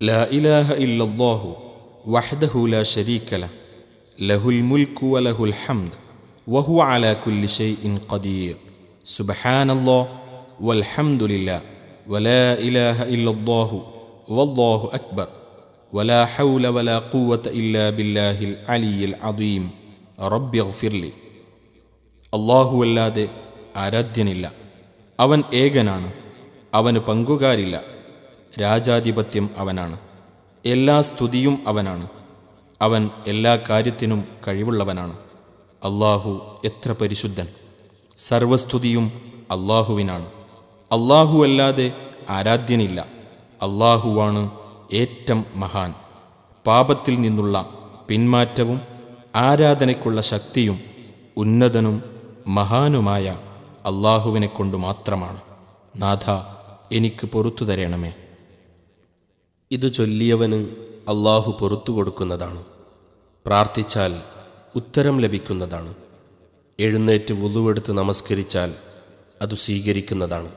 لا اله الا الله وحده لا شريك له له الملك وله الحمد وهو على كل شيء قدير سبحان الله والحمد لله ولا اله الا الله والله اكبر ولا حول ولا قوه الا بالله العلي العظيم اغفر لي الله റബ്ബി ഗഫിർലി അല്ലാഹുവല്ലാതെ ആരാധ്യനില്ല അവൻ ഏകനാണ് അവന് الله രാജാധിപത്യം അവനാണ് എല്ലാ സ്തുതിയും അവനാണ് അവൻ എല്ലാ കാര്യത്തിനും കഴിവുള്ളവനാണ് അള്ളാഹു എത്ര പരിശുദ്ധൻ സർവസ്തുതിയും അള്ളാഹുവിനാണ് അള്ളാഹു അല്ലാതെ ആരാധ്യനില്ല അള്ളാഹുവാണ് ഏറ്റം മഹാൻ പാപത്തിൽ നിന്നുള്ള പിന്മാറ്റവും ആരാധനയ്ക്കുള്ള ശക്തിയും ഉന്നതനും മഹാനുമായ അള്ളാഹുവിനെ കൊണ്ടു മാത്രമാണ് നാഥ എനിക്ക് പൊറത്തു തരണമേ ഇത് ചൊല്ലിയവന് അള്ളാഹു പുറത്തു കൊടുക്കുന്നതാണ് പ്രാർത്ഥിച്ചാൽ ഉത്തരം ലഭിക്കുന്നതാണ് എഴുന്നേറ്റ് വുതുവെടുത്ത് നമസ്കരിച്ചാൽ അത് സ്വീകരിക്കുന്നതാണ്